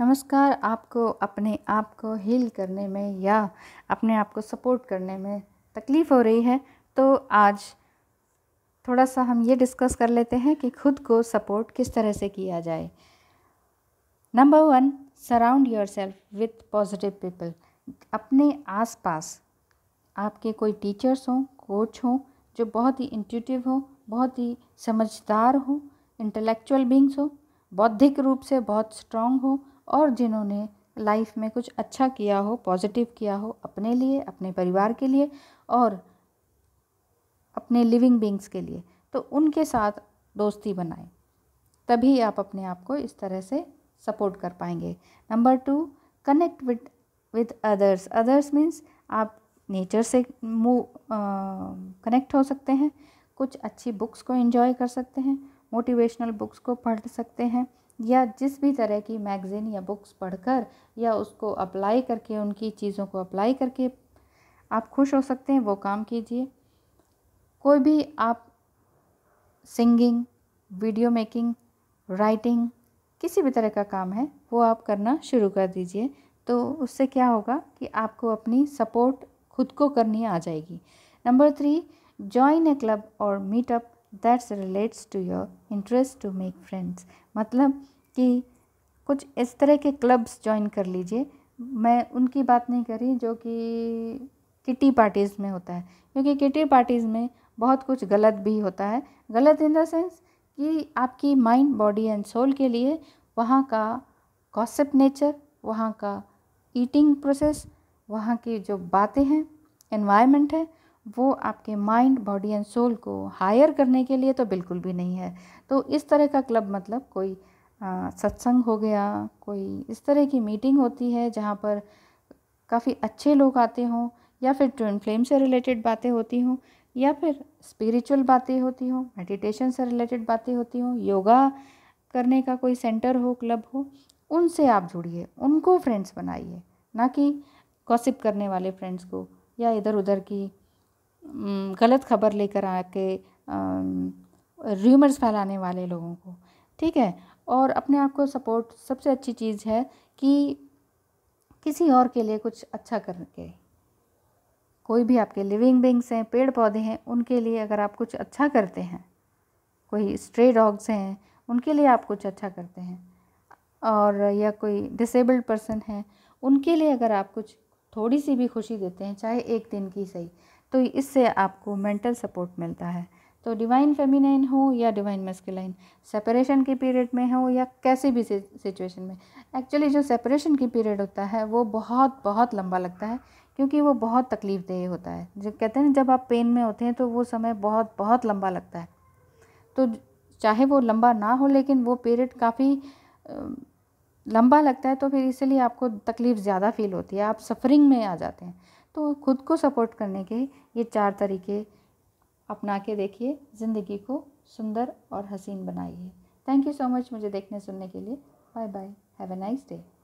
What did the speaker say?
नमस्कार आपको अपने आप को हील करने में या अपने आप को सपोर्ट करने में तकलीफ़ हो रही है तो आज थोड़ा सा हम ये डिस्कस कर लेते हैं कि खुद को सपोर्ट किस तरह से किया जाए number one surround yourself with positive people अपने आसपास आपके कोई टीचर्स हों कोच हों जो बहुत ही इंट्यूटिव हो बहुत ही समझदार हो इंटेलेक्चुअल बींग्स हो बौद्धिक रूप से बहुत स्ट्रांग हो और जिन्होंने लाइफ में कुछ अच्छा किया हो पॉजिटिव किया हो अपने लिए अपने परिवार के लिए और अपने लिविंग बींग्स के लिए तो उनके साथ दोस्ती बनाएं तभी आप अपने आप को इस तरह से सपोर्ट कर पाएंगे number two connect with with others others means आप नेचर से मूव कनेक्ट हो सकते हैं कुछ अच्छी बुक्स को एंजॉय कर सकते हैं मोटिवेशनल बुक्स को पढ़ सकते हैं या जिस भी तरह की मैगज़ीन या बुक्स पढ़कर या उसको अप्लाई करके उनकी चीज़ों को अप्लाई करके आप खुश हो सकते हैं वो काम कीजिए कोई भी आप सिंगिंग वीडियो मेकिंग राइटिंग किसी भी तरह का काम है वो आप करना शुरू कर दीजिए तो उससे क्या होगा कि आपको अपनी सपोर्ट खुद को करनी आ जाएगी number three join a club और meetup that's relates to your interest to make friends मतलब कि कुछ इस तरह के क्लब्स ज्वाइन कर लीजिए मैं उनकी बात नहीं करी जो कि किटी पार्टीज़ में होता है क्योंकि किटी पार्टीज़ में बहुत कुछ गलत भी होता है गलत इन द सेंस कि आपकी माइंड बॉडी एंड सोल के लिए वहाँ का गॉसिप नेचर वहाँ का ईटिंग प्रोसेस वहाँ की जो बातें हैं इन्वायरमेंट है वो आपके माइंड बॉडी एंड सोल को हायर करने के लिए तो बिल्कुल भी नहीं है तो इस तरह का क्लब मतलब कोई सत्संग हो गया कोई इस तरह की मीटिंग होती है जहाँ पर काफ़ी अच्छे लोग आते हों या फिर ट्विन फ्लेम से रिलेटेड बातें होती हों या फिर स्पिरिचुअल बातें होती हों मेडिटेशन से रिलेटेड बातें होती हों योगा करने का कोई सेंटर हो क्लब हो उनसे आप जुड़िए उनको फ्रेंड्स बनाइए ना कि गॉसिप करने वाले फ्रेंड्स को या इधर उधर की गलत खबर लेकर आके र्यूमर्स फैलाने वाले लोगों को ठीक है और अपने आप को सपोर्ट सबसे अच्छी चीज़ है कि किसी और के लिए कुछ अच्छा करके कोई भी आपके लिविंग बींग्स हैं पेड़ पौधे हैं उनके लिए अगर आप कुछ अच्छा करते हैं कोई स्ट्रे डॉग्स हैं उनके लिए आप कुछ अच्छा करते हैं और या कोई डिसेबल्ड पर्सन है उनके लिए अगर आप कुछ थोड़ी सी भी खुशी देते हैं चाहे एक दिन की सही तो इससे आपको मेंटल सपोर्ट मिलता है तो डिवाइन फेमिनाइन हो या डिवाइन मेस्कुलाइन सेपरेशन के पीरियड में हो या कैसे भी सिचुएशन में एक्चुअली जो सेपरेशन की पीरियड होता है वो बहुत बहुत लंबा लगता है क्योंकि वो बहुत तकलीफ देह होता है जब कहते हैं जब आप पेन में होते हैं तो वो समय बहुत बहुत लंबा लगता है तो चाहे वो लंबा ना हो लेकिन वो पीरियड काफ़ी लंबा लगता है तो फिर इसलिए आपको तकलीफ़ ज़्यादा फील होती है आप सफरिंग में आ जाते हैं तो खुद को सपोर्ट करने के ये चार तरीके अपना के देखिए ज़िंदगी को सुंदर और हसीन बनाइए थैंक यू सो मच मुझे देखने सुनने के लिए bye bye have a nice day